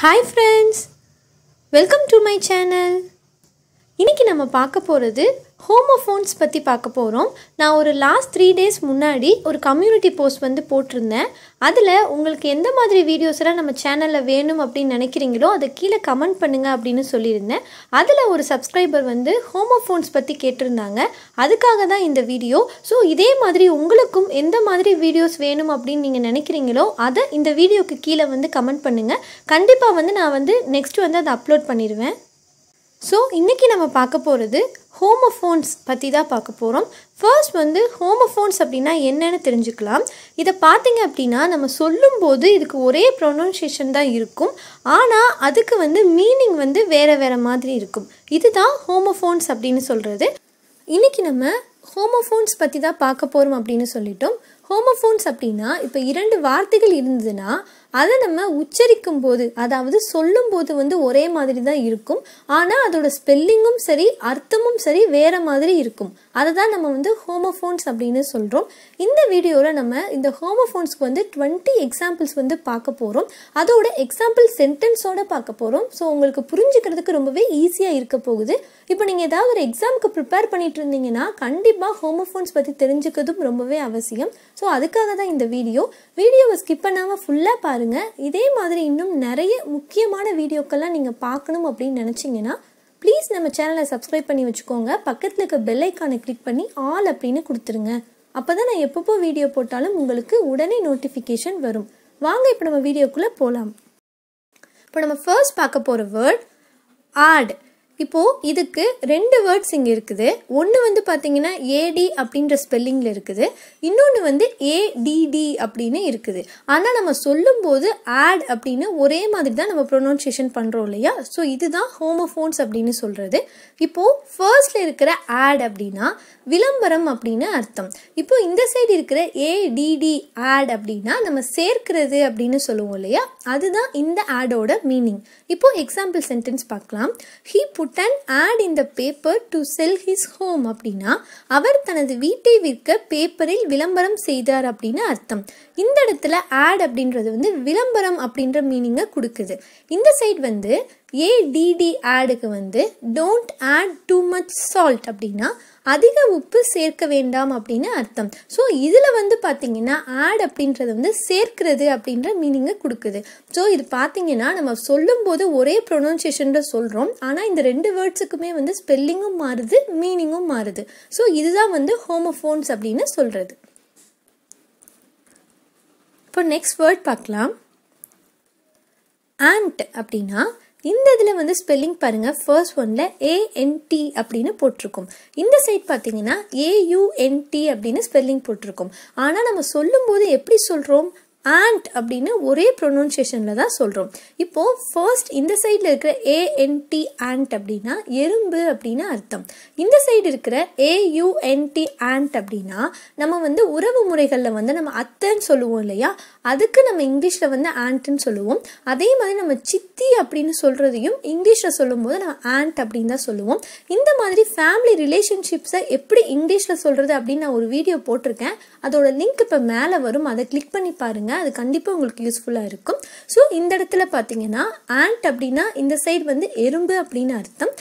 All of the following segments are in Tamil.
Hi friends, welcome to my channel. இன்றைக்கி நம்ம பார்க்க போகிறது ஹோமோஃபோன்ஸ் பற்றி பார்க்க போகிறோம் நான் ஒரு லாஸ்ட் த்ரீ டேஸ் முன்னாடி ஒரு கம்யூனிட்டி போஸ்ட் வந்து போட்டிருந்தேன் அதில் உங்களுக்கு எந்த மாதிரி வீடியோஸ்லாம் நம்ம சேனலில் வேணும் அப்படின்னு நினைக்கிறீங்களோ அதை கீழே கமெண்ட் பண்ணுங்கள் அப்படின்னு சொல்லியிருந்தேன் அதில் ஒரு சப்ஸ்கிரைபர் வந்து ஹோமோஃபோன்ஸ் பற்றி கேட்டிருந்தாங்க அதுக்காக தான் இந்த வீடியோ ஸோ இதே மாதிரி உங்களுக்கும் எந்த மாதிரி வீடியோஸ் வேணும் அப்படின்னு நீங்கள் நினைக்கிறீங்களோ அதை இந்த வீடியோக்கு கீழே வந்து கமெண்ட் பண்ணுங்கள் கண்டிப்பாக வந்து நான் வந்து நெக்ஸ்ட் வந்து அதை அப்லோட் பண்ணிடுவேன் ஸோ இன்றைக்கி நம்ம பார்க்க போகிறது ஹோமோஃபோன்ஸ் பற்றி தான் பார்க்க போகிறோம் ஃபர்ஸ்ட் வந்து ஹோமோஃபோன்ஸ் அப்படின்னா என்னென்னு தெரிஞ்சுக்கலாம் இதை பார்த்தீங்க அப்படின்னா நம்ம சொல்லும்போது இதுக்கு ஒரே ப்ரொனன்சியேஷன் தான் இருக்கும் ஆனால் அதுக்கு வந்து மீனிங் வந்து வேறு வேறு மாதிரி இருக்கும் இதுதான் ஹோமோஃபோன்ஸ் அப்படின்னு சொல்கிறது இன்றைக்கி நம்ம ஹோமோஃபோன்ஸ் பற்றி தான் பார்க்க போகிறோம் அப்படின்னு சொல்லிட்டோம் ஹோமோஃபோன்ஸ் அப்படின்னா இப்போ இரண்டு வார்த்தைகள் இருந்ததுன்னா அதை நம்ம உச்சரிக்கும் போது அதாவது சொல்லும் போது வந்து ஒரே மாதிரி தான் இருக்கும் ஆனால் அதோட ஸ்பெல்லிங்கும் சரி அர்த்தமும் சரி வேற மாதிரி இருக்கும் அதை தான் நம்ம வந்து ஹோமோஃபோன்ஸ் அப்படின்னு சொல்கிறோம் இந்த வீடியோவில் நம்ம இந்த ஹோமோஃபோன்ஸ்க்கு வந்து டுவெண்ட்டி எக்ஸாம்பிள்ஸ் வந்து பார்க்க போகிறோம் அதோட எக்ஸாம்பிள் சென்டென்ஸோடு பார்க்க போகிறோம் ஸோ உங்களுக்கு புரிஞ்சுக்கிறதுக்கு ரொம்பவே ஈஸியாக இருக்க போகுது இப்போ நீங்கள் ஏதாவது ஒரு எக்ஸாமுக்கு ப்ரிப்பேர் பண்ணிட்டு இருந்தீங்கன்னா கண்டிப்பாக ஹோமோஃபோன்ஸ் பற்றி தெரிஞ்சுக்கிறதும் ரொம்பவே அவசியம் ஸோ அதுக்காக தான் இந்த வீடியோ வீடியோவை ஸ்கிப் பண்ணாமல் ஃபுல்லாக பாருங்கள் இதே மாதிரி இன்னும் நிறைய முக்கியமான வீடியோக்கெல்லாம் நீங்கள் பார்க்கணும் அப்படின்னு நினச்சிங்கன்னா ப்ளீஸ் நம்ம சேனலை சப்ஸ்கிரைப் பண்ணி வச்சுக்கோங்க பக்கத்தில் இருக்க பெல்லைக்கானை கிளிக் பண்ணி ஆல் அப்படின்னு கொடுத்துருங்க அப்போ தான் நான் எப்பப்போ வீடியோ போட்டாலும் உங்களுக்கு உடனே நோட்டிஃபிகேஷன் வரும் வாங்க இப்போ நம்ம வீடியோக்குள்ளே போகலாம் இப்போ நம்ம ஃபர்ஸ்ட் பார்க்க போகிற வேர்ட் ஆட் இப்போது இதுக்கு ரெண்டு வேர்ட்ஸ் இங்கே இருக்குது ஒன்று வந்து பார்த்தீங்கன்னா ஏடி அப்படின்ற ஸ்பெல்லிங்கில் இருக்குது இன்னொன்று வந்து ஏடிடி அப்படின்னு இருக்குது ஆனால் நம்ம சொல்லும்போது ஆட் அப்படின்னு ஒரே மாதிரி தான் நம்ம ப்ரொனவுன்சியேஷன் பண்ணுறோம் இல்லையா ஸோ இதுதான் ஹோமோஃபோன்ஸ் அப்படின்னு சொல்கிறது இப்போது ஃபர்ஸ்டில் இருக்கிற ஆட் அப்படின்னா விளம்பரம் அப்படின்னு அர்த்தம் இப்போ இந்த சைடு இருக்கிற ஏடிடி ஆட் அப்படின்னா நம்ம சேர்க்கிறது அப்படின்னு சொல்லுவோம் இல்லையா அதுதான் இந்த ஆடோட மீனிங் இப்போ எக்ஸாம்பிள் சென்டென்ஸ் பார்க்கலாம் he put put and ad இந்த paper to sell his home அப்படின்னா அவர் தனது வீட்டை விற்க பேப்பரில் விளம்பரம் செய்தார் அப்படின்னு அர்த்தம் இந்த இடத்துல ஆட் அப்படின்றது வந்து விளம்பரம் அப்படின்ற மீனிங்கை கொடுக்குது இந்த சைட் வந்து ஏடிடி ஆடுக்கு வந்து don't add too much salt அப்படின்னா அதிக உப்பு சேர்க்க வேண்டாம் அப்படின்னு அர்த்தம் ஸோ இதில் வந்து பார்த்திங்கன்னா ஆட் அப்படின்றது வந்து சேர்க்கிறது அப்படின்ற மீனிங்கை கொடுக்குது ஸோ இது பார்த்தீங்கன்னா நம்ம சொல்லும்போது ஒரே ப்ரொனன்சியேஷன் சொல்கிறோம் ஆனால் இந்த ரெண்டு வேர்ட்ஸுக்குமே வந்து ஸ்பெல்லிங்கும் மாறுது மீனிங்கும் மாறுது ஸோ இதுதான் வந்து ஹோமோஃபோன்ஸ் அப்படின்னு சொல்கிறது இப்போ நெக்ஸ்ட் வேர்ட் பார்க்கலாம் ஆண்ட் அப்படின்னா இந்த இதில் வந்து ஸ்பெல்லிங் பாருங்கள் ஃபர்ஸ்ட் ஒனில் ஏஎன்டி அப்படின்னு போட்டிருக்கும் இந்த சைட் பார்த்தீங்கன்னா ஏயுஎன்டி அப்படின்னு ஸ்பெல்லிங் போட்டிருக்கும் ஆனால் நம்ம சொல்லும்போது எப்படி சொல்கிறோம் ஆண்ட் அப்படின்னு ஒரே ப்ரொனவுன்சியேஷனில் தான் சொல்கிறோம் இப்போது ஃபர்ஸ்ட் இந்த சைடில் இருக்கிற ஏஎன்டி ஆண்ட் அப்படின்னா எறும்பு அப்படின்னு அர்த்தம் இந்த சைடு இருக்கிற ஏயுஎன்டி ஆண்ட் அப்படின்னா நம்ம வந்து உறவு முறைகளில் வந்து நம்ம அத்தைன்னு சொல்லுவோம் இல்லையா அதுக்கு நம்ம இங்கிலீஷில் வந்து ஆண்ட்டுன்னு சொல்லுவோம் அதே மாதிரி நம்ம சித்தி அப்படின்னு சொல்கிறதையும் இங்கிலீஷில் சொல்லும்போது நம்ம ஆண்ட் அப்படின்னு தான் சொல்லுவோம் இந்த மாதிரி ஃபேமிலி ரிலேஷன்ஷிப்ஸை எப்படி இங்கிலீஷில் சொல்கிறது அப்படின்னு நான் ஒரு வீடியோ போட்டிருக்கேன் அதோட லிங்க் இப்போ மேலே வரும் அதை கிளிக் பண்ணி பாருங்கள் அது கண்டிப்பாக உங்களுக்கு யூஸ்ஃபுல்லாக இருக்கும் ஸோ இந்த இடத்துல பார்த்தீங்கன்னா ஆண்ட் அப்படின்னா இந்த சைடு வந்து எறும்பு அப்படின்னு அர்த்தம்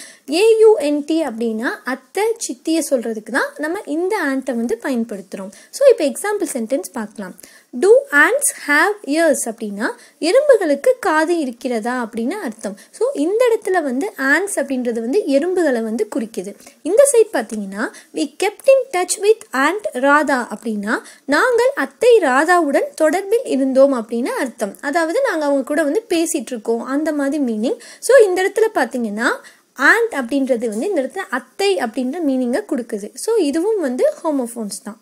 ஏயூஎன்டி அப்படின்னா அத்தை சித்தியை சொல்கிறதுக்கு தான் நம்ம இந்த ஆண்ட்டை வந்து பயன்படுத்துகிறோம் ஸோ இப்போ எக்ஸாம்பிள் சென்டென்ஸ் பார்க்கலாம் டூ ஆண்ட்ஸ் ஹாவ் இயர்ஸ் அப்படின்னா எறும்புகளுக்கு காது இருக்கிறதா அப்படின்னு அர்த்தம் ஸோ இந்த இடத்துல வந்து ஆண்ட்ஸ் அப்படின்றது வந்து எறும்புகளை வந்து குறிக்குது இந்த சைட் பார்த்தீங்கன்னா we kept in touch with aunt Radha அப்படின்னா நாங்கள் அத்தை ராதாவுடன் தொடர்பில் இருந்தோம் அப்படின்னு அர்த்தம் அதாவது நாங்கள் அவங்க கூட வந்து பேசிகிட்டு இருக்கோம் அந்த மாதிரி மீனிங் ஸோ இந்த இடத்துல பார்த்தீங்கன்னா ஆண்ட் அப்படின்றது வந்து இந்த இடத்துல அத்தை அப்படின்ற மீனிங்கை கொடுக்குது ஸோ இதுவும் வந்து ஹோமோஃபோன்ஸ் தான்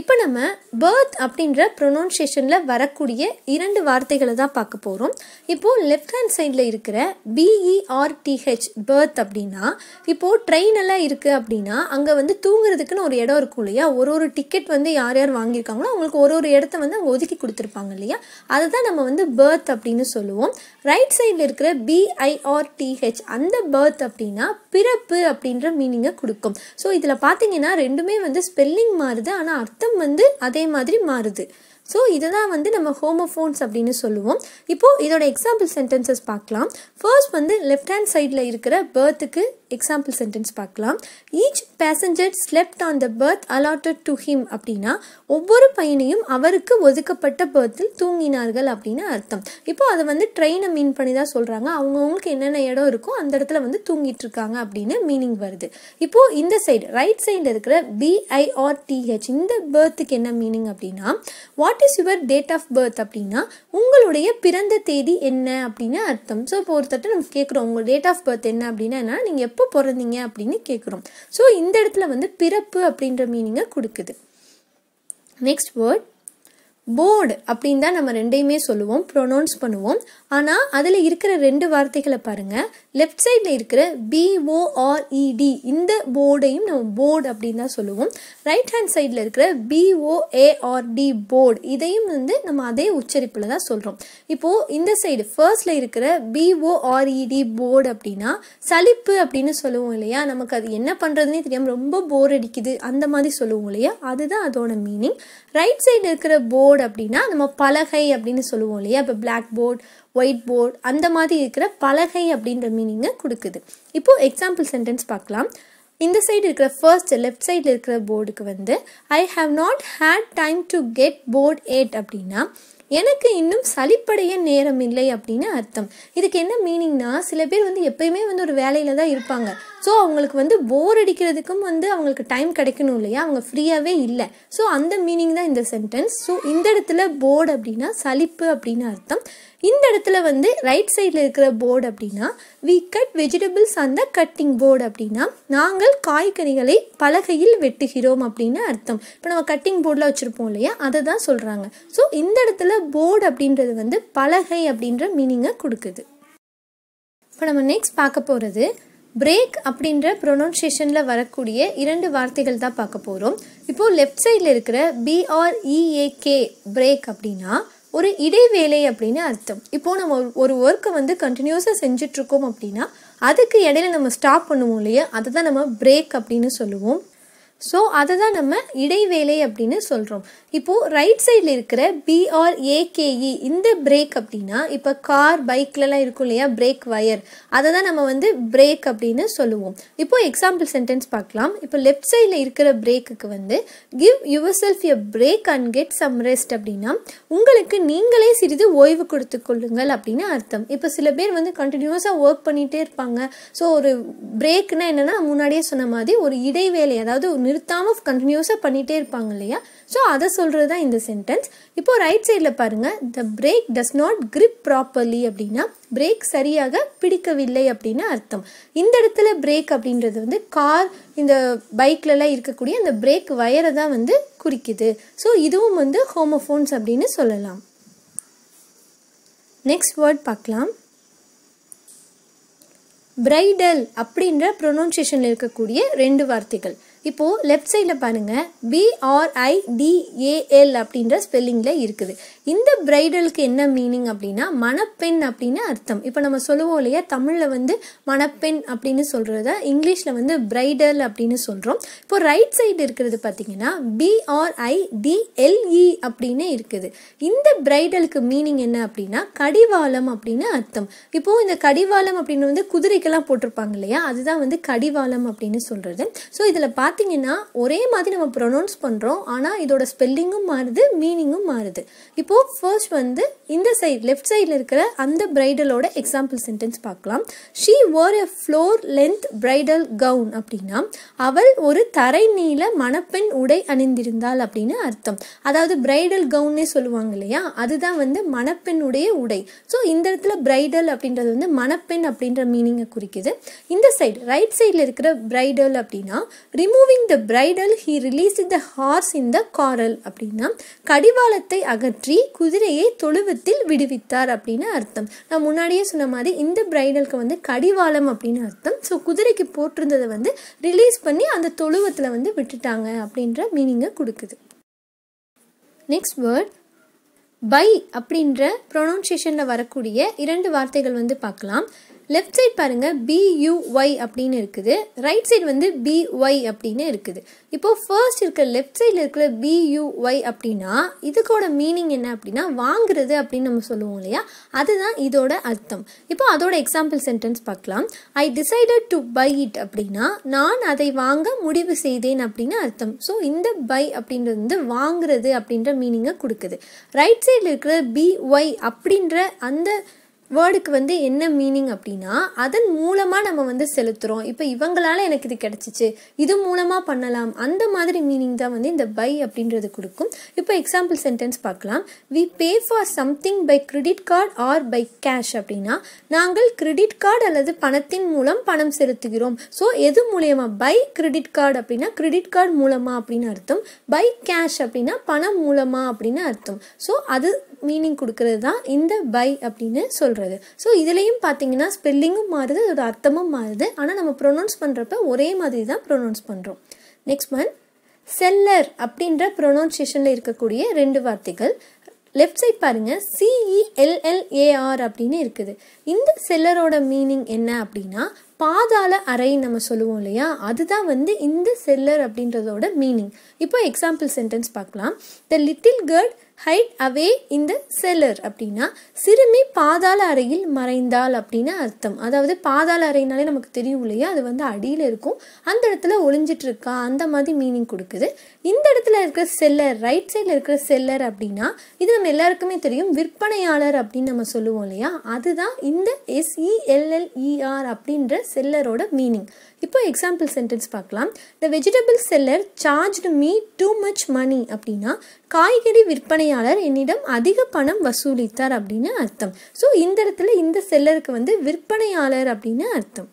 இப்போ நம்ம பேர்த் அப்படின்ற ப்ரொனவுன்சியேஷனில் வரக்கூடிய இரண்டு வார்த்தைகளை தான் பார்க்க போகிறோம் இப்போது லெஃப்ட் ஹேண்ட் சைடில் இருக்கிற பிஇஆர்டிஹெச் பேர்த் e அப்படின்னா இப்போது ட்ரெயின் எல்லாம் இருக்குது அப்படின்னா அங்கே வந்து தூங்குறதுக்குன்னு ஒரு இடம் இருக்கும் இல்லையா ஒரு ஒரு டிக்கெட் வந்து யார் யார் வாங்கியிருக்காங்களோ அவங்களுக்கு ஒரு ஒரு இடத்த வந்து அவங்க ஒதுக்கி கொடுத்துருப்பாங்க இல்லையா அதை தான் நம்ம வந்து பேர்த் அப்படின்னு சொல்லுவோம் ரைட் சைடில் இருக்கிற பிஐஆர்டிஹெச் அந்த பேர்த் அப்படின்னா பிறப்பு அப்படின்ற மீனிங்கை கொடுக்கும் ஸோ இதில் பார்த்தீங்கன்னா ரெண்டுமே வந்து ஸ்பெல்லிங் மாறுது ஆனால் சத்தம் வந்து அதே மாதிரி மாறுது ஸோ இதுதான் வந்து நம்ம ஹோமோஃபோன்ஸ் அப்படின்னு சொல்லுவோம் இப்போது இதோட எக்ஸாம்பிள் சென்டென்சஸ் பார்க்கலாம் ஃபர்ஸ்ட் வந்து லெஃப்ட் ஹேண்ட் சைடில் இருக்கிற பேர்த்துக்கு எக்ஸாம்பிள் சென்டென்ஸ் பார்க்கலாம் each passenger slept on the berth allotted to him அப்படின்னா ஒவ்வொரு பையனையும் அவருக்கு ஒதுக்கப்பட்ட பர்த்தில் தூங்கினார்கள் அப்படின்னு அர்த்தம் இப்போ அதை வந்து ட்ரெயினை மீன் பண்ணி தான் சொல்கிறாங்க அவங்கவுங்களுக்கு என்னென்ன இடம் இருக்கோ அந்த இடத்துல வந்து தூங்கிட்டு இருக்காங்க அப்படின்னு மீனிங் வருது இப்போது இந்த சைடு ரைட் சைடில் இருக்கிற பிஐஆர்டிஹெச் இந்த பர்த்துக்கு என்ன மீனிங் அப்படின்னா what is your date of birth அப்படின்னா உங்களுடைய பிறந்த தேதி என்ன அப்படின்னு அர்த்தம் ஸோ இப்போ ஒருத்தட்ட நம்ம கேட்குறோம் உங்கள் டேட் ஆஃப் பர்த் என்ன அப்படின்னா நீங்கள் எப்போ பிறந்தீங்க அப்படின்னு கேட்குறோம் ஸோ இந்த இடத்துல வந்து பிறப்பு அப்படின்ற மீனிங்கை கொடுக்குது நெக்ஸ்ட் வேர்ட் போர்டு அப்படின்னு தான் நம்ம ரெண்டையுமே சொல்லுவோம் ப்ரொனவுன்ஸ் பண்ணுவோம் ஆனால் அதில் இருக்கிற ரெண்டு வார்த்தைகளை பாருங்கள் லெஃப்ட் சைடில் இருக்கிற பிஓஆர்இடி e இந்த போர்டையும் நம்ம போர்டு அப்படின்னு தான் சொல்லுவோம் ரைட் ஹேண்ட் சைடில் இருக்கிற பிஓஏஆர்டி போர்டு இதையும் வந்து நம்ம அதே உச்சரிப்பில் தான் சொல்கிறோம் இப்போது இந்த சைடு ஃபர்ஸ்டில் இருக்கிற பிஓஆர்இடி போர்டு e அப்படின்னா சலிப்பு அப்படின்னு சொல்லுவோம் இல்லையா நமக்கு அது என்ன பண்ணுறதுனே தெரியாமல் ரொம்ப போர் அடிக்குது அந்த மாதிரி சொல்லுவோம் இல்லையா அதுதான் அதோட மீனிங் ரைட் சைடில் இருக்கிற போர்டு அப்படின்னா நம்ம பலகை அப்படின்னு சொல்லுவோம் இல்லையா இப்போ பிளாக் போர்டு ஒயிட் போர்டு அந்த மாதிரி இருக்கிற பலகை அப்படின்ற மீனிங்கை கொடுக்குது இப்போது எக்ஸாம்பிள் சென்டென்ஸ் பார்க்கலாம் இந்த சைடு இருக்கிற ஃபர்ஸ்ட் லெஃப்ட் சைடில் இருக்கிற போர்டுக்கு வந்து I have not had time to get bored yet அப்படின்னா எனக்கு இன்னும் சளிப்படைய நேரம் இல்லை அப்படின்னு அர்த்தம் இதுக்கு என்ன மீனிங்னா சில பேர் வந்து எப்பயுமே வந்து ஒரு வேலையில் தான் இருப்பாங்க ஸோ அவங்களுக்கு வந்து போர் அடிக்கிறதுக்கும் வந்து அவங்களுக்கு டைம் கிடைக்கணும் இல்லையா அவங்க ஃப்ரீயாகவே இல்லை ஸோ அந்த மீனிங் தான் இந்த சென்டென்ஸ் ஸோ இந்த இடத்துல போர்டு அப்படின்னா சலிப்பு அப்படின்னு அர்த்தம் இந்த இடத்துல வந்து ரைட் சைடில் இருக்கிற போர்டு அப்படின்னா வி கட் வெஜிடபிள்ஸ் அந்த கட்டிங் போர்டு அப்படின்னா நாங்கள் காய்கறிகளை பலகையில் வெட்டுகிறோம் அப்படின்னு அர்த்தம் இப்போ நம்ம கட்டிங் போர்டில் வச்சுருப்போம் இல்லையா அதை தான் சொல்கிறாங்க ஸோ இந்த இடத்துல போர்டு அப்படின்றது வந்து பலகை அப்படின்ற மீனிங்கை கொடுக்குது இப்போ நம்ம நெக்ஸ்ட் பார்க்க போகிறது பிரேக் அப்படின்ற ப்ரொனவுன்சியேஷனில் வரக்கூடிய இரண்டு வார்த்தைகள் தான் பார்க்க போகிறோம் இப்போது லெஃப்ட் சைடில் இருக்கிற பிஆர்இஏகே பிரேக் e அப்படின்னா ஒரு இடைவேளை அப்படின்னு அர்த்தம் இப்போது நம்ம ஒரு ஒர்க்கை வந்து கண்டினியூஸாக செஞ்சிட்ருக்கோம் அப்படின்னா அதுக்கு இடையில நம்ம ஸ்டாப் பண்ணுவோம் இல்லையா அதை தான் நம்ம பிரேக் அப்படின்னு சொல்லுவோம் ஸோ அதை தான் நம்ம இடைவேளை அப்படின்னு சொல்கிறோம் இப்போது ரைட் சைடில் இருக்கிற பிஆர்ஏகேஇ e இந்த பிரேக் அப்படின்னா இப்போ கார் பைக்லலாம் இருக்கும் இல்லையா பிரேக் வயர் அதை தான் நம்ம வந்து பிரேக் அப்படின்னு சொல்லுவோம் இப்போது எக்ஸாம்பிள் சென்டென்ஸ் பார்க்கலாம் இப்போ லெஃப்ட் சைடில் இருக்கிற பிரேக்குக்கு வந்து give yourself a break and get some rest அப்படின்னா உங்களுக்கு நீங்களே சிறிது ஓய்வு கொடுத்து கொள்ளுங்கள் அப்படின்னு அர்த்தம் இப்போ சில பேர் வந்து கண்டினியூஸாக ஒர்க் பண்ணிகிட்டே இருப்பாங்க ஸோ ஒரு பிரேக்னா என்னென்னா முன்னாடியே சொன்ன மாதிரி ஒரு இடைவேளை அதாவது நிறுத்தாமல் கண்டினியூஸாக பண்ணிகிட்டே இருப்பாங்க இல்லையா ஸோ அதை சொல்கிறது தான் இந்த சென்டென்ஸ் இப்போது ரைட் சைடில் பாருங்கள் the brake does not grip properly அப்படின்னா பிரேக் சரியாக பிடிக்கவில்லை அப்படின்னு அர்த்தம் இந்த இடத்துல பிரேக் அப்படின்றது வந்து கார் இந்த பைக்லலாம் இருக்கக்கூடிய அந்த பிரேக் வயரை தான் வந்து குறிக்குது ஸோ இதுவும் வந்து ஹோமோஃபோன்ஸ் அப்படின்னு சொல்லலாம் நெக்ஸ்ட் வேர்ட் பார்க்கலாம் பிரைடல் அப்படின்ற ப்ரொனவுன்சியேஷனில் இருக்கக்கூடிய ரெண்டு வார்த்தைகள் இப்போது லெஃப்ட் சைடில் பாருங்கள் பிஆர்ஐடிஏஎல் அப்படின்ற ஸ்பெல்லிங்கில் இருக்குது இந்த பிரைடலுக்கு என்ன மீனிங் அப்படின்னா மணப்பெண் அப்படின்னு அர்த்தம் இப்போ நம்ம சொல்லுவோம் இல்லையா தமிழில் வந்து மணப்பெண் அப்படின்னு சொல்கிறத இங்கிலீஷில் வந்து பிரைடல் அப்படின்னு சொல்கிறோம் இப்போ ரைட் சைடு இருக்கிறது பார்த்தீங்கன்னா பிஆர்ஐடிஎல்இ e அப்படின்னு இருக்குது இந்த பிரைடலுக்கு மீனிங் என்ன அப்படின்னா கடிவாளம் அப்படின்னு அர்த்தம் இப்போது இந்த கடிவாளம் அப்படின்னு வந்து குதிரைக்கெல்லாம் போட்டிருப்பாங்க இல்லையா அதுதான் வந்து கடிவாளம் அப்படின்னு சொல்கிறது ஸோ இதில் பார்த்து பார்த்தீங்கன்னா ஒரே மாதிரி நம்ம ப்ரொனவுன்ஸ் பண்ணுறோம் ஆனால் இதோட ஸ்பெல்லிங்கும் மாறுது மீனிங்கும் மாறுது இப்போது ஃபர்ஸ்ட் வந்து இந்த சைட் லெஃப்ட் சைடில் இருக்கிற அந்த பிரைடலோட எக்ஸாம்பிள் சென்டென்ஸ் பார்க்கலாம் she wear a floor length bridal gown அப்படின்னா அவள் ஒரு தரை நீள மணப்பெண் உடை அணிந்திருந்தாள் அப்படின்னு அர்த்தம் அதாவது பிரைடல் கவுன்னே சொல்லுவாங்க இல்லையா அதுதான் வந்து மணப்பெண்ணுடைய உடை ஸோ இந்த இடத்துல பிரைடல் அப்படின்றது வந்து மணப்பெண் அப்படின்ற மீனிங்கை குறிக்குது இந்த சைடு ரைட் சைடில் இருக்கிற பிரைடல் அப்படின்னா remove removing the bridle he release the horse in the corral அப்படின்னா கடிவாளத்தை அகற்றி குதிரையை தொழுவத்தில் விடுவித்தார் அப்படின்னு அர்த்தம் நான் முன்னாடியே சொன்ன மாதிரி இந்த பிரைடலுக்கு வந்து கடிவாளம் அப்படின்னு அர்த்தம் ஸோ குதிரைக்கு போட்டிருந்ததை வந்து ரிலீஸ் பண்ணி அந்த தொழுவத்தில் வந்து விட்டுட்டாங்க அப்படின்ற மீனிங்கை கொடுக்குது நெக்ஸ்ட் வேர்ட் பை அப்படின்ற ப்ரொனவுன்சியேஷனில் வரக்கூடிய இரண்டு வார்த்தைகள் வந்து பார்க்கலாம் லெஃப்ட் சைட் பாருங்கள் பியூஒய் அப்படின்னு இருக்குது ரைட் சைடு வந்து பிஒய் அப்படின்னு இருக்குது இப்போது ஃபர்ஸ்ட் இருக்கிற லெஃப்ட் சைடில் இருக்கிற பியூஒய் அப்படின்னா இதுக்கோட மீனிங் என்ன அப்படின்னா வாங்குறது அப்படின்னு நம்ம சொல்லுவோம் இல்லையா அதுதான் இதோட அர்த்தம் இப்போ அதோட எக்ஸாம்பிள் சென்டென்ஸ் பார்க்கலாம் I decided to buy it அப்படின்னா நான் அதை வாங்க முடிவு செய்தேன் அப்படின்னு அர்த்தம் ஸோ இந்த பை அப்படின்றது வந்து வாங்குறது அப்படின்ற மீனிங்கை கொடுக்குது ரைட் சைடில் இருக்கிற பிஒய் அப்படின்ற அந்த வேர்டுக்கு வந்து என்ன மீனிங் அப்படின்னா அதன் மூலமாக நம்ம வந்து செலுத்துகிறோம் இப்போ இவங்களால எனக்கு இது கிடச்சிச்சு இது மூலமாக பண்ணலாம் அந்த மாதிரி மீனிங் தான் வந்து இந்த பை அப்படின்றது கொடுக்கும் இப்போ எக்ஸாம்பிள் சென்டென்ஸ் பார்க்கலாம் we pay for something by credit card or by cash அப்படின்னா நாங்கள் கிரெடிட் கார்டு அல்லது பணத்தின் மூலம் பணம் செலுத்துகிறோம் ஸோ எது மூலியமாக பை கிரெடிட் கார்டு அப்படின்னா கிரெடிட் கார்டு மூலமாக அப்படின்னு அர்த்தம் பை கேஷ் அப்படின்னா பணம் மூலமாக அப்படின்னு அர்த்தம் ஸோ அது மீனிங் கொடுக்கறது தான் இந்த பை அப்படின்னு சொல்கிறோம் போடுறது ஸோ இதுலேயும் பார்த்தீங்கன்னா ஸ்பெல்லிங்கும் மாறுது அதோட அர்த்தமும் மாறுது ஆனால் நம்ம ப்ரொனவுன்ஸ் பண்ணுறப்ப ஒரே மாதிரி தான் ப்ரொனவுன்ஸ் பண்ணுறோம் நெக்ஸ்ட் மந்த் செல்லர் அப்படின்ற ப்ரொனவுன்சியேஷனில் இருக்கக்கூடிய ரெண்டு வார்த்தைகள் லெஃப்ட் சைட் பாருங்கள் சிஇஎல்எல்ஏஆர் அப்படின்னு இருக்குது இந்த செல்லரோட மீனிங் என்ன அப்படின்னா பாதாள அறை நம்ம சொல்லுவோம் இல்லையா அதுதான் வந்து இந்த செல்லர் அப்படின்றதோட மீனிங் இப்போ எக்ஸாம்பிள் சென்டென்ஸ் பார்க்கலாம் the little girl hide away இந்த செல்லர் அப்படின்னா சிறுமி பாதாள அறையில் மறைந்தால் அப்படின்னு அர்த்தம் அதாவது பாதாள அறைனாலே நமக்கு தெரியும் இல்லையா அது வந்து அடியில் இருக்கும் அந்த இடத்துல இருக்கா அந்த மாதிரி மீனிங் கொடுக்குது இந்த இடத்துல இருக்கிற செல்லர் ரைட் சைடில் இருக்கிற செல்லர் அப்படின்னா இது நம்ம எல்லாருக்குமே தெரியும் விற்பனையாளர் அப்படின்னு நம்ம சொல்லுவோம் இல்லையா அதுதான் இந்த எஸ்இஎல்எல்இஆர் e e அப்படின்ற செல்லரோட மீனிங் இப்போ எக்ஸாம்பிள் சென்டென்ஸ் பார்க்கலாம் the vegetable seller charged me too much money அப்படின்னா காய்கறி விற்பனை விற்பனையாளர் என்னிடம் அதிக பணம் வசூலித்தார் அப்படின்னு அர்த்தம் ஸோ இந்த இடத்துல இந்த செல்லருக்கு வந்து விற்பனையாளர் அப்படின்னு அர்த்தம்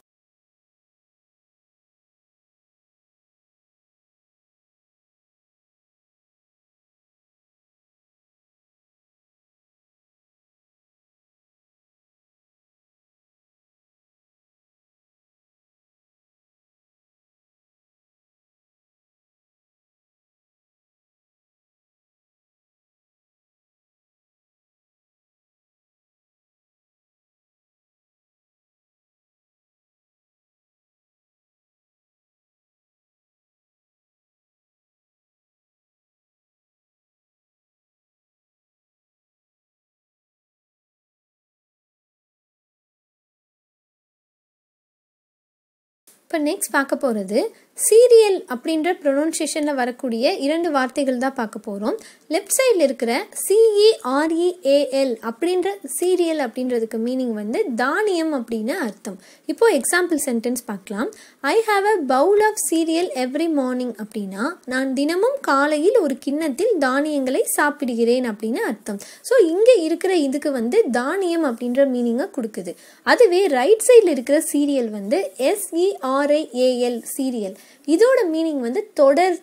இப்போ நெக்ஸ்ட் பார்க்க போகிறது சீரியல் அப்படின்ற ப்ரொனவுன்சியேஷனில் வரக்கூடிய இரண்டு வார்த்தைகள் தான் பார்க்க போகிறோம் லெஃப்ட் சைடில் இருக்கிற சிஇஆர்இஏஎல் e e அப்படின்ற சீரியல் அப்படின்றதுக்கு மீனிங் வந்து தானியம் அப்படின்னு அர்த்தம் இப்போது எக்ஸாம்பிள் சென்டென்ஸ் பார்க்கலாம் I have a bowl of cereal every morning அப்படின்னா நான் தினமும் காலையில் ஒரு கிண்ணத்தில் தானியங்களை சாப்பிடுகிறேன் அப்படின்னு அர்த்தம் ஸோ இங்கே இருக்கிற இதுக்கு வந்து தானியம் அப்படின்ற மீனிங்கை கொடுக்குது அதுவே ரைட் சைடில் இருக்கிற சீரியல் வந்து எஸ்இஆர்ஐஏஎல் சீரியல் e இதோட மீனிங் வந்து தொடர்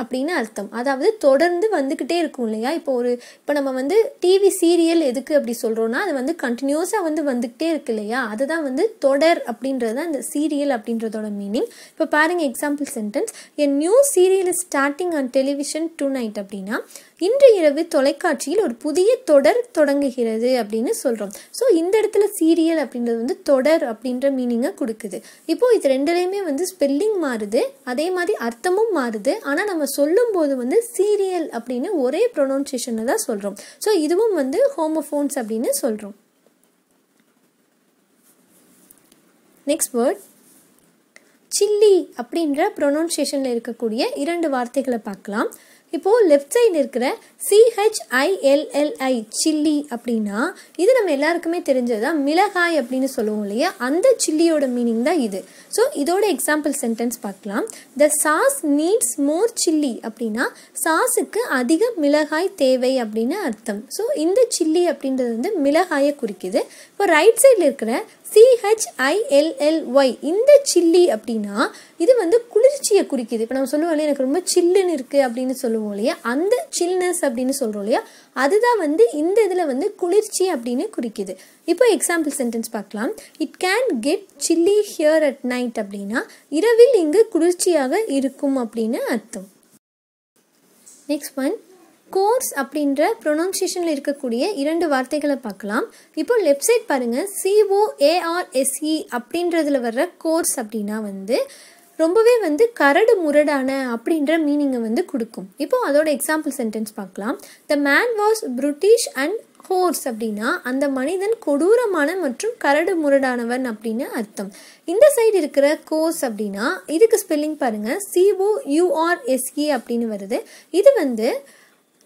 அப்படின்னு அர்த்தம் அதாவது தொடர்ந்து வந்துக்கிட்டே இருக்கும் இல்லையா இப்போ ஒரு இப்போ நம்ம வந்து டிவி சீரியல் எதுக்கு அப்படி சொல்கிறோன்னா அது வந்து கண்டினியூஸாக வந்து வந்துக்கிட்டே இருக்கு இல்லையா அதுதான் வந்து தொடர் அப்படின்றது தான் சீரியல் அப்படின்றதோட மீனிங் இப்போ பாருங்கள் example sentence an new serial starting on television tonight அப்படின்னா இன்று இரவு தொலைக்காட்சியில் ஒரு புதிய தொடர் தொடங்குகிறது அப்படின்னு சொல்கிறோம் ஸோ இந்த இடத்துல சீரியல் அப்படின்றது வந்து தொடர் அப்படின்ற மீனிங்கை கொடுக்குது இப்போது இது ரெண்டுலேயுமே வந்து ஸ்பெல்லிங் மாறுது அதே மாதிரி அர்த்தமும் மாறுது ஆனால் நம்ம சொல்லும்போது வந்து சீரியல் அப்படின்னு ஒரே ப்ரொனவுன்சியேஷனை தான் சொல்கிறோம் ஸோ இதுவும் வந்து ஹோமோஃபோன்ஸ் அப்படின்னு சொல்கிறோம் நெக்ஸ்ட் வேர்ட் சில்லி அப்படின்ற ப்ரொனவுன்சியேஷனில் இருக்கக்கூடிய இரண்டு வார்த்தைகளை பார்க்கலாம் இப்போது லெஃப்ட் சைடு இருக்கிற சிஹெச்ஐஎல்எல்ஐ சில்லி அப்படின்னா இது நம்ம எல்லாருக்குமே தான் மிளகாய் அப்படின்னு சொல்லுவோம் இல்லையா அந்த சில்லியோட மீனிங் தான் இது ஸோ இதோட எக்ஸாம்பிள் சென்டென்ஸ் பார்க்கலாம் the sauce needs more chilli அப்படின்னா சாஸுக்கு அதிக மிளகாய் தேவை அப்படின்னு அர்த்தம் ஸோ இந்த சில்லி அப்படின்றது வந்து மிளகாயை குறிக்குது இப்போ ரைட் சைடில் இருக்கிற சிஹெச்ஐஎல்எல்ஒய் இந்த சில்லி அப்படின்னா இது வந்து குளிர்ச்சியை குறிக்குது இப்போ நம்ம சொல்லுவோம் எனக்கு ரொம்ப சில்லுன்னு இருக்குது அப்படின்னு சொல்லுவோம் இல்லையா அந்த சில்னஸ் அப்படின்னு சொல்கிறோம் இல்லையா அதுதான் வந்து இந்த இதில் வந்து குளிர்ச்சி அப்படின்னு குறிக்குது இப்போ எக்ஸாம்பிள் சென்டென்ஸ் பார்க்கலாம் it can get chilly here at night அப்படின்னா இரவில் இங்கு குளிர்ச்சியாக இருக்கும் அப்படின்னு அர்த்தம் நெக்ஸ்ட் ஒன் கோர்ஸ் அப்படின்ற ப்ரொனவுன்சியேஷனில் இருக்கக்கூடிய இரண்டு வார்த்தைகளை பார்க்கலாம் இப்போ லெஃப்ட் சைட் பாருங்கள் சிஓஏஆர்எஸ்இ அப்படின்றதுல வர்ற கோர்ஸ் அப்படின்னா வந்து ரொம்பவே வந்து கரடு முரடான அப்படின்ற மீனிங்கை வந்து கொடுக்கும் இப்போ அதோட எக்ஸாம்பிள் சென்டென்ஸ் பார்க்கலாம் the man was British and hoarse அப்படின்னா அந்த மனிதன் கொடூரமான மற்றும் கரடு முரடானவன் அப்படின்னு அர்த்தம் இந்த சைடு இருக்கிற கோர்ஸ் அப்படின்னா இதுக்கு ஸ்பெல்லிங் பாருங்கள் சிஓ யூஆர்எஸ்இ அப்படின்னு வருது இது வந்து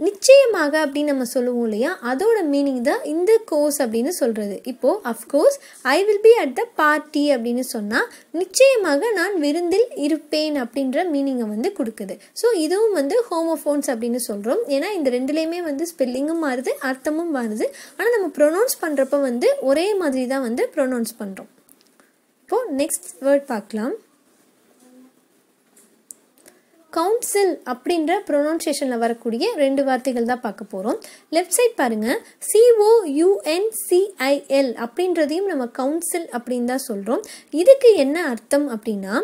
நிச்சயமாக அப்படின்னு நம்ம சொல்லுவோம் இல்லையா அதோட மீனிங் தான் இந்த கோர்ஸ் அப்படின்னு சொல்கிறது இப்போது of course I will be at the party அப்படின்னு சொன்னால் நிச்சயமாக நான் விருந்தில் இருப்பேன் அப்படின்ற மீனிங்கை வந்து கொடுக்குது ஸோ இதுவும் வந்து ஹோமோஃபோன்ஸ் அப்படின்னு சொல்கிறோம் ஏன்னா இந்த ரெண்டுலேயுமே வந்து ஸ்பெல்லிங்கும் மாறுது அர்த்தமும் மாறுது ஆனால் நம்ம ப்ரொனவுன்ஸ் பண்ணுறப்ப வந்து ஒரே மாதிரி தான் வந்து ப்ரொனவுன்ஸ் பண்ணுறோம் இப்போது நெக்ஸ்ட் வேர்ட் பார்க்கலாம் கவுன்சில் அப்படின்ற ப்ரொனவுன்சியேஷனில் வரக்கூடிய ரெண்டு வார்த்தைகள் தான் பார்க்க போகிறோம் லெஃப்ட் சைட் பாருங்கள் சிஓயுஎன்சிஐஎல் அப்படின்றதையும் நம்ம கவுன்சில் அப்படின்னு தான் சொல்கிறோம் இதுக்கு என்ன அர்த்தம் அப்படின்னா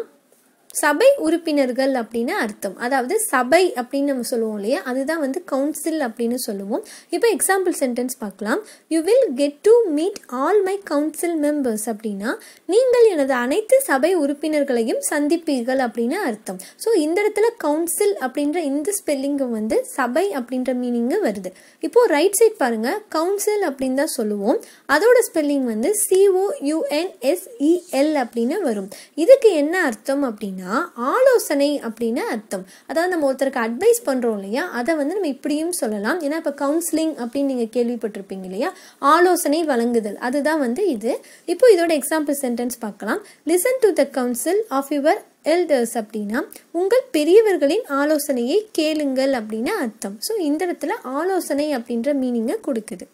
சபை உறுப்பினர்கள் அப்படின்னு அர்த்தம் அதாவது சபை அப்படின்னு நம்ம சொல்லுவோம் இல்லையா அதுதான் வந்து கவுன்சில் அப்படின்னு சொல்லுவோம் இப்போ எக்ஸாம்பிள் சென்டென்ஸ் பார்க்கலாம் you will get to meet all my council members அப்படின்னா நீங்கள் எனது அனைத்து சபை உறுப்பினர்களையும் சந்திப்பீர்கள் அப்படின்னு அர்த்தம் ஸோ இந்த இடத்துல கவுன்சில் அப்படின்ற இந்த ஸ்பெல்லிங்கும் வந்து சபை அப்படின்ற மீனிங்கு வருது இப்போது ரைட் சைட் பாருங்கள் கவுன்சில் அப்படின்னு தான் சொல்லுவோம் அதோட ஸ்பெல்லிங் வந்து சிஓ யூஎன்எஸ்இஎல் e அப்படின்னு வரும் இதுக்கு என்ன அர்த்தம் அப்படின்னா அப்படின்னா ஆலோசனை அப்படின்னு அர்த்தம் அதாவது நம்ம ஒருத்தருக்கு அட்வைஸ் பண்ணுறோம் இல்லையா அதை வந்து நம்ம இப்படியும் சொல்லலாம் ஏன்னா இப்போ கவுன்சிலிங் அப்படின்னு நீங்கள் கேள்விப்பட்டிருப்பீங்க இல்லையா ஆலோசனை வழங்குதல் அதுதான் வந்து இது இப்போ இதோட எக்ஸாம்பிள் சென்டென்ஸ் பார்க்கலாம் listen to the counsel of your elders அப்படின்னா உங்கள் பெரியவர்களின் ஆலோசனையை கேளுங்கள் அப்படின்னு அர்த்தம் ஸோ இந்த இடத்துல ஆலோசனை அப்படின்ற மீனிங்கை கொடுக்குது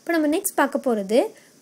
இப்போ நம்ம நெக்ஸ்ட் பார்க்க போகிறது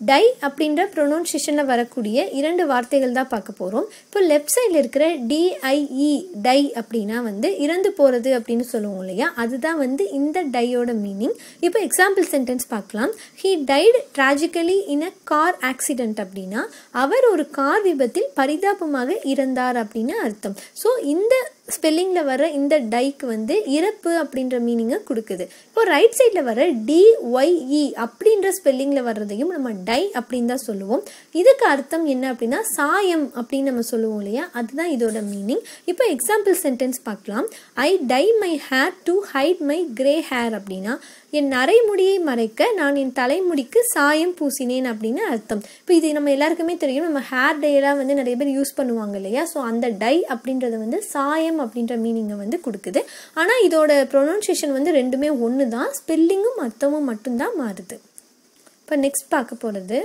டை அப்படின்ற ப்ரொனவுன்சியேஷனில் வரக்கூடிய இரண்டு வார்த்தைகள் தான் பார்க்க போகிறோம் இப்போ லெஃப்ட் சைடில் இருக்கிற டிஐஇ e, டை அப்படின்னா வந்து இறந்து போகிறது அப்படின்னு சொல்லுவோம் இல்லையா அதுதான் வந்து இந்த டையோட மீனிங் இப்போ எக்ஸாம்பிள் சென்டென்ஸ் பார்க்கலாம் he died tragically in a car accident அப்படின்னா அவர் ஒரு கார் விபத்தில் பரிதாபமாக இறந்தார் அப்படின்னு அர்த்தம் ஸோ இந்த ஸ்பெல்லிங்கில் வர இந்த டைக்கு வந்து இறப்பு அப்படின்ற மீனிங்கை கொடுக்குது இப்போ ரைட் சைடில் வர டிஒய்இ அப்படின்ற ஸ்பெல்லிங்கில் வர்றதையும் நம்ம டை அப்படின்னு தான் சொல்லுவோம் இதுக்கு அர்த்தம் என்ன அப்படின்னா சாயம் அப்படின்னு நம்ம சொல்லுவோம் இல்லையா அதுதான் இதோட மீனிங் இப்போ எக்ஸாம்பிள் சென்டென்ஸ் பார்க்கலாம் I dye my hair to hide my grey hair அப்படின்னா என் நரைமுடியை மறைக்க நான் என் தலைமுடிக்கு சாயம் பூசினேன் அப்படின்னு அர்த்தம் இப்போ இது நம்ம எல்லாருக்குமே தெரியும் நம்ம ஹேர் டேலாம் வந்து நிறைய பேர் யூஸ் பண்ணுவாங்க இல்லையா ஸோ அந்த டை அப்படின்றது வந்து சாயம் அப்படின்ற மீனிங்கை வந்து கொடுக்குது ஆனால் இதோட ப்ரொனன்சியேஷன் வந்து ரெண்டுமே ஒன்று தான் ஸ்பெல்லிங்கும் அர்த்தமும் மட்டும்தான் மாறுது இப்போ நெக்ஸ்ட் பார்க்க போகிறது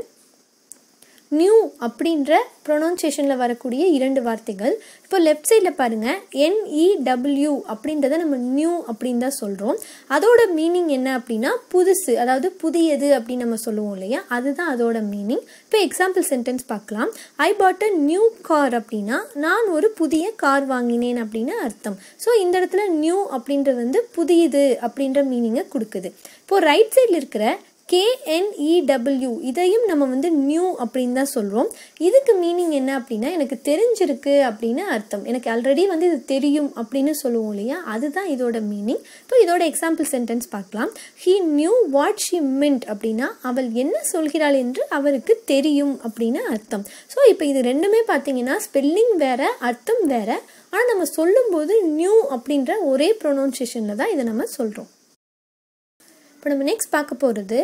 நியூ அப்படின்ற ப்ரொனவுன்சியேஷனில் வரக்கூடிய இரண்டு வார்த்தைகள் இப்போ லெஃப்ட் சைடில் பாருங்கள் என்இடபிள்யூ e அப்படின்றத நம்ம நியூ அப்படின்னு தான் சொல்கிறோம் அதோட மீனிங் என்ன அப்படின்னா புதுசு அதாவது புதியது அப்படின்னு நம்ம சொல்லுவோம் இல்லையா அதுதான் அதோட மீனிங் இப்போ எக்ஸாம்பிள் சென்டென்ஸ் பார்க்கலாம் ஐ பாட் அ நியூ கார் அப்படின்னா நான் ஒரு புதிய கார் வாங்கினேன் அப்படின்னு அர்த்தம் ஸோ இந்த இடத்துல நியூ அப்படின்றது வந்து புதியது அப்படின்ற மீனிங்கை கொடுக்குது இப்போது ரைட் சைடில் இருக்கிற கேஎன்இடபிள்யூ e இதையும் நம்ம வந்து நியூ அப்படின்னு தான் சொல்கிறோம் இதுக்கு மீனிங் என்ன அப்படின்னா எனக்கு தெரிஞ்சிருக்கு அப்படின்னு அர்த்தம் எனக்கு ஆல்ரெடி வந்து இது தெரியும் அப்படின்னு சொல்லுவோம் இல்லையா அதுதான் இதோட மீனிங் இப்போ இதோட எக்ஸாம்பிள் சென்டென்ஸ் பார்க்கலாம் he knew what she meant அப்படின்னா அவள் என்ன சொல்கிறாள் என்று அவருக்கு தெரியும் அப்படின்னு அர்த்தம் ஸோ இப்போ இது ரெண்டுமே பார்த்தீங்கன்னா ஸ்பெல்லிங் வேறு அர்த்தம் வேறு ஆனால் நம்ம சொல்லும்போது நியூ அப்படின்ற ஒரே ப்ரொனவுன்சியேஷனில் தான் இதை நம்ம சொல்கிறோம் இப்போ நம்ம நெக்ஸ்ட் பார்க்க போகிறது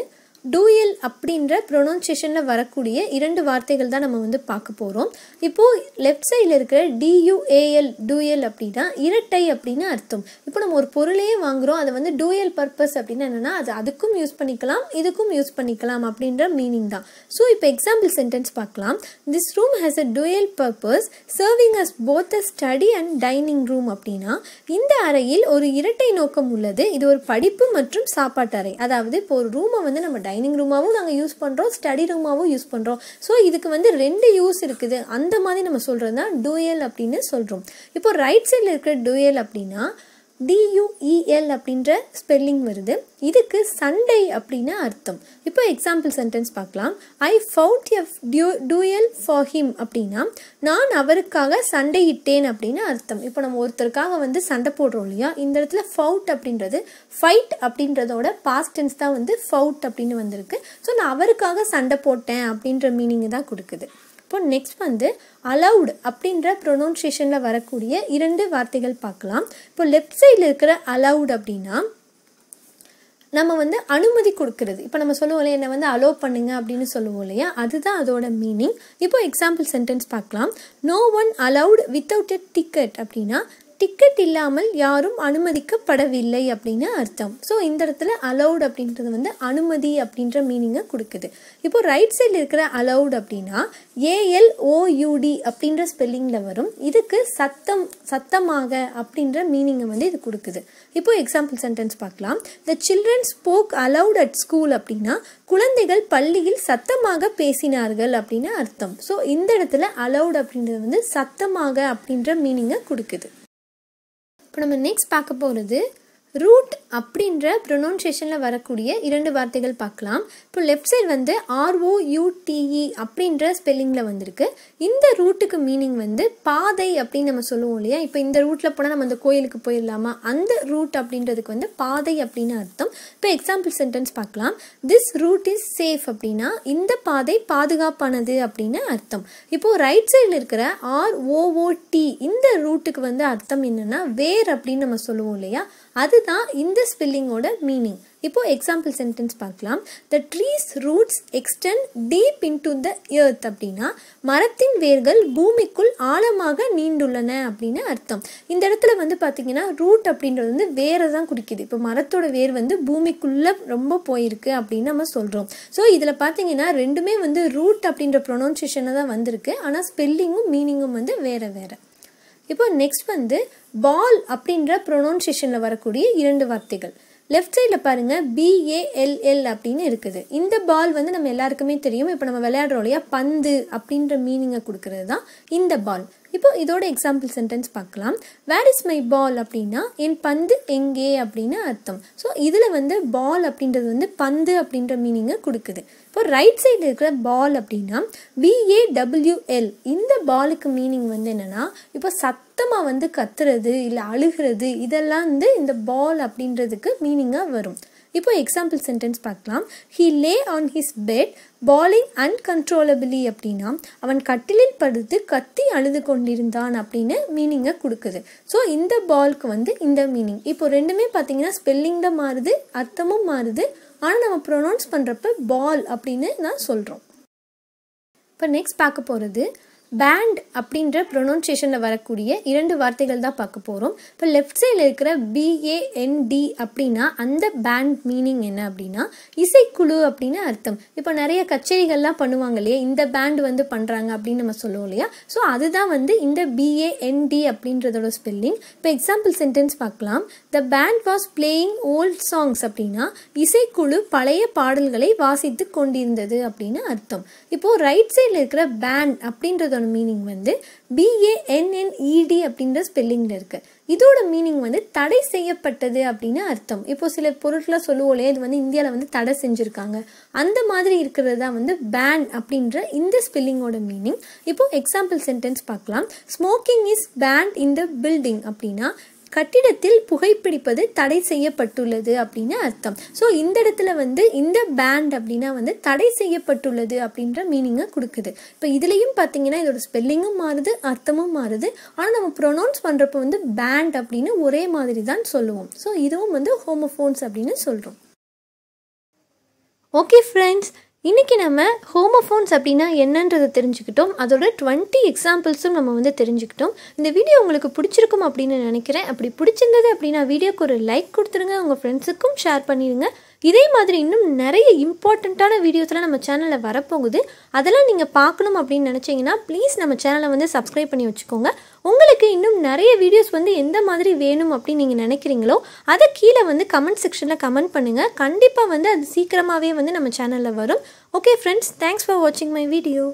டூயல் அப்படின்ற ப்ரொனவுன்சியேஷனில் வரக்கூடிய இரண்டு வார்த்தைகள் தான் நம்ம வந்து பார்க்க போகிறோம் இப்போது லெஃப்ட் சைடில் இருக்கிற டியூஏஎல் டூயல் அப்படின்னா இரட்டை அப்படின்னு அர்த்தம் இப்போ நம்ம ஒரு பொருளையே வாங்குகிறோம் அதை வந்து டூயல் பர்பஸ் அப்படின்னு என்னென்னா அது அதுக்கும் யூஸ் பண்ணிக்கலாம் இதுக்கும் யூஸ் பண்ணிக்கலாம் அப்படின்ற மீனிங் தான் ஸோ இப்போ எக்ஸாம்பிள் சென்டென்ஸ் பார்க்கலாம் this room has a dual purpose serving as both a study and dining room அப்படின்னா இந்த அறையில் ஒரு இரட்டை நோக்கம் உள்ளது இது ஒரு படிப்பு மற்றும் சாப்பாட்டு அறை அதாவது இப்போ ஒரு ரூமை வந்து நம்ம டைனிங் ரூமாகவும் நாங்கள் யூஸ் பண்ணுறோம் ஸ்டடி ரூமாகவும் யூஸ் பண்ணுறோம் ஸோ இதுக்கு வந்து ரெண்டு யூஸ் இருக்குது அந்த மாதிரி நம்ம சொல்கிறது தான் டூயல் அப்படின்னு சொல்கிறோம் இப்போ ரைட் சைடில் இருக்கிற டூயல் அப்படின்னா டியூஇஎல் e அப்படின்ற ஸ்பெல்லிங் வருது இதுக்கு சண்டை அப்படின்னு அர்த்தம் இப்போ எக்ஸாம்பிள் சென்டென்ஸ் பார்க்கலாம் I fought F due duel for him அப்படின்னா நான் அவருக்காக சண்டையிட்டேன் அப்படின்னு அர்த்தம் இப்போ நம்ம ஒருத்தருக்காக வந்து சண்டை போடுறோம் இல்லையா இந்த இடத்துல ஃபவுட் அப்படின்றது ஃபைட் அப்படின்றதோட பாஸ்ட் டென்ஸ் தான் வந்து ஃபவுட் அப்படின்னு வந்திருக்கு ஸோ நான் அவருக்காக சண்டை போட்டேன் அப்படின்ற மீனிங் தான் கொடுக்குது இப்போ நெக்ஸ்ட் வந்து அலவுடு அப்படின்ற ப்ரொனவுன்சியேஷனில் வரக்கூடிய இரண்டு வார்த்தைகள் பார்க்கலாம் இப்போ லெஃப்ட் சைடில் இருக்கிற அலவுட் அப்படின்னா நம்ம வந்து அனுமதி கொடுக்கறது இப்போ நம்ம சொல்லுவோம் இல்லையா என்னை வந்து அலோவ் பண்ணுங்க அப்படின்னு சொல்லுவோம் இல்லையா அதுதான் அதோட மீனிங் இப்போ எக்ஸாம்பிள் சென்டென்ஸ் பார்க்கலாம் no one allowed without a ticket அப்படின்னா டிக்கெட் இல்லாமல் யாரும் அனுமதிக்கப்படவில்லை அப்படின்னு அர்த்தம் ஸோ இந்த இடத்துல அலௌட் அப்படின்றது வந்து அனுமதி அப்படின்ற மீனிங்கை கொடுக்குது இப்போது ரைட் சைடில் இருக்கிற அலௌட் அப்படின்னா ஏஎல்ஓயூடி அப்படின்ற ஸ்பெல்லிங்கில் வரும் இதுக்கு சத்தம் சத்தமாக அப்படின்ற மீனிங்கை வந்து இது கொடுக்குது இப்போ எக்ஸாம்பிள் சென்டென்ஸ் பார்க்கலாம் the children spoke aloud at school அப்படின்னா குழந்தைகள் பள்ளியில் சத்தமாக பேசினார்கள் அப்படின்னு அர்த்தம் ஸோ இந்த இடத்துல அலௌட் அப்படின்றது வந்து சத்தமாக அப்படின்ற மீனிங்கை கொடுக்குது இப்போ நம்ம நெக்ஸ்ட் பார்க்க போகிறது ரூட் அப்படின்ற ப்ரொனவுன்சியேஷனில் வரக்கூடிய இரண்டு வார்த்தைகள் பார்க்கலாம் இப்போ லெஃப்ட் சைடு வந்து ஆர்ஓயூடிஇ e அப்படின்ற ஸ்பெல்லிங்கில் வந்திருக்கு இந்த ரூட்டுக்கு மீனிங் வந்து பாதை அப்படின்னு நம்ம சொல்லுவோம் இல்லையா இப்போ இந்த ரூட்டில் போனால் நம்ம அந்த கோயிலுக்கு போயிடலாமா அந்த ரூட் அப்படின்றதுக்கு வந்து பாதை அப்படின்னு அர்த்தம் இப்போ எக்ஸாம்பிள் சென்டென்ஸ் பார்க்கலாம் திஸ் ரூட் இஸ் சேஃப் அப்படின்னா இந்த பாதை பாதுகாப்பானது அப்படின்னு அர்த்தம் இப்போது ரைட் சைடில் இருக்கிற ஆர்ஓஓடி இந்த ரூட்டுக்கு வந்து அர்த்தம் என்னென்னா வேர் அப்படின்னு நம்ம சொல்லுவோம் இல்லையா அதுதான் இந்த ஸ்பெல்லிங்கோட மீனிங் இப்போது எக்ஸாம்பிள் சென்டென்ஸ் பார்க்கலாம் the tree's roots extend deep to the earth அப்படின்னா மரத்தின் வேர்கள் பூமிக்குள் ஆழமாக நீண்டுள்ளன அப்படின்னு அர்த்தம் இந்த இடத்துல வந்து பார்த்தீங்கன்னா ரூட் அப்படின்றது வந்து வேரை தான் குறிக்குது இப்போ மரத்தோட வேர் வந்து பூமிக்குள்ளே ரொம்ப போயிருக்கு அப்படின்னு நம்ம சொல்கிறோம் ஸோ இதில் பார்த்தீங்கன்னா ரெண்டுமே வந்து ரூட் அப்படின்ற ப்ரொனவுன்சியேஷனை தான் வந்திருக்கு ஆனால் ஸ்பெல்லிங்கும் மீனிங்கும் வந்து வேறு வேறு இப்போ நெக்ஸ்ட் வந்து பால் அப்படின்ற ப்ரொனவுன்சியேஷனில் வரக்கூடிய இரண்டு வார்த்தைகள் லெஃப்ட் சைடில் பாருங்கள் பிஏஎல்எல் அப்படின்னு இருக்குது இந்த பால் வந்து நம்ம எல்லாருக்குமே தெரியும் இப்போ நம்ம விளையாடுறோம் இல்லையா பந்து அப்படின்ற மீனிங்கை கொடுக்கறது தான் இந்த பால் இப்போ இதோட எக்ஸாம்பிள் சென்டென்ஸ் பார்க்கலாம் வேர் இஸ் மை பால் அப்படின்னா என் பந்து எங்கே அப்படின்னு அர்த்தம் ஸோ இதில் வந்து பால் அப்படின்றது வந்து பந்து அப்படின்ற மீனிங்கை கொடுக்குது இப்போ ரைட் சைடு இருக்கிற பால் அப்படின்னா டபிள்யூஎல் இந்த பாலுக்கு மீனிங் வந்து என்னென்னா இப்போ சத்தமாக வந்து கத்துறது இல்லை அழுகிறது இதெல்லாம் வந்து இந்த பால் அப்படின்றதுக்கு மீனிங்காக வரும் இப்போ எக்ஸாம்பிள் சென்டென்ஸ் பார்க்கலாம் he lay on his bed bawling uncontrollably அப்படின்னா அவன் கட்டிலில் படுத்து கத்தி அழுது கொண்டிருந்தான் அப்படின்னு மீனிங்கை கொடுக்குது ஸோ இந்த பால்க்கு வந்து இந்த மீனிங் இப்போ ரெண்டுமே பார்த்தீங்கன்னா ஸ்பெல்லிங் தான் மாறுது அர்த்தமும் மாறுது ஆனால் நம்ம ப்ரொனவுன்ஸ் பண்ணுறப்ப பால் அப்படின்னு நான் சொல்கிறோம் இப்போ நெக்ஸ்ட் பார்க்க போகிறது பேண்ட் அப்படின்ற ப்ரொனவுன்சியேஷனில் வரக்கூடிய இரண்டு வார்த்தைகள் தான் பார்க்க போகிறோம் இப்போ லெஃப்ட் சைடில் இருக்கிற பிஏஎன்டி அப்படின்னா அந்த பேண்ட் மீனிங் என்ன அப்படின்னா இசைக்குழு அப்படின்னு அர்த்தம் இப்போ நிறைய கச்சேரிகள்லாம் பண்ணுவாங்க இல்லையா இந்த பேண்ட் வந்து பண்ணுறாங்க அப்படின்னு நம்ம சொல்லுவோம் இல்லையா ஸோ அதுதான் வந்து இந்த பிஏஎன்டி அப்படின்றதோட ஸ்பெல்லிங் இப்போ எக்ஸாம்பிள் சென்டென்ஸ் பார்க்கலாம் the band was playing old songs அப்படின்னா இசைக்குழு பழைய பாடல்களை வாசித்து கொண்டிருந்தது அப்படின்னு அர்த்தம் இப்போது ரைட் சைடில் இருக்கிற பேண்ட் அப்படின்றத E இதோட மீனிங் வந்து பிஏஎன்என்இடி அப்படின்ற ஸ்பெல்லிங்கில் இருக்குது இதோட மீனிங் வந்து தடை செய்யப்பட்டது அப்படின்னு அர்த்தம் இப்போ சில பொருட்களை சொல்லுவோம் இல்லையா இது வந்து இந்தியாவில் வந்து தடை செஞ்சுருக்காங்க அந்த மாதிரி இருக்கிறது தான் வந்து பேன் அப்படின்ற இந்த ஸ்பெல்லிங்கோட மீனிங் இப்போ எக்ஸாம்பிள் சென்டென்ஸ் பார்க்கலாம் smoking is banned in the building அப்படின்னா கட்டிடத்தில் புகைப்பிடிப்பது தடை செய்யப்பட்டுள்ளது அப்படின்னு அர்த்தம் ஸோ இந்த இடத்துல வந்து இந்த பேண்ட் அப்படின்னா வந்து தடை செய்யப்பட்டுள்ளது அப்படின்ற மீனிங்கை கொடுக்குது இப்போ இதுலேயும் பார்த்தீங்கன்னா இதோட ஸ்பெல்லிங்கும் மாறுது அர்த்தமும் மாறுது ஆனால் நம்ம ப்ரொனவுன்ஸ் பண்ணுறப்போ வந்து பேண்ட் அப்படின்னு ஒரே மாதிரி தான் சொல்லுவோம் ஸோ இதுவும் வந்து ஹோமோஃபோன்ஸ் அப்படின்னு சொல்கிறோம் ஓகே ஃப்ரெண்ட்ஸ் இன்றைக்கி நம்ம ஹோமோஃபோன்ஸ் அப்படின்னா என்னன்றதை தெரிஞ்சுக்கிட்டோம் அதோட டுவெண்ட்டி எக்ஸாம்பிள்ஸும் நம்ம வந்து தெரிஞ்சுக்கிட்டோம் இந்த வீடியோ உங்களுக்கு பிடிச்சிருக்கும் அப்படின்னு நினைக்கிறேன் அப்படி பிடிச்சிருந்தது அப்படின்னா வீடியோக்கு ஒரு லைக் கொடுத்துருங்க உங்கள் ஃப்ரெண்ட்ஸுக்கும் ஷேர் பண்ணிடுங்க இதே மாதிரி இன்னும் நிறைய இம்பார்ட்டண்ட்டான வீடியோஸ்லாம் நம்ம சேனலில் வரப்போகுது அதெல்லாம் நீங்கள் பார்க்கணும் அப்படின்னு நினச்சிங்கன்னா ப்ளீஸ் நம்ம சேனலை வந்து சப்ஸ்கிரைப் பண்ணி வச்சுக்கோங்க உங்களுக்கு இன்னும் நிறைய வீடியோஸ் வந்து எந்த மாதிரி வேணும் அப்படின்னு நீங்கள் நினைக்கிறீங்களோ அதை கீழே வந்து கமெண்ட் செக்ஷனில் கமெண்ட் பண்ணுங்கள் கண்டிப்பாக வந்து அது சீக்கிரமாகவே வந்து நம்ம சேனலில் வரும் ஓகே ஃப்ரெண்ட்ஸ் தேங்க்ஸ் ஃபார் வாட்சிங் மை வீடியோ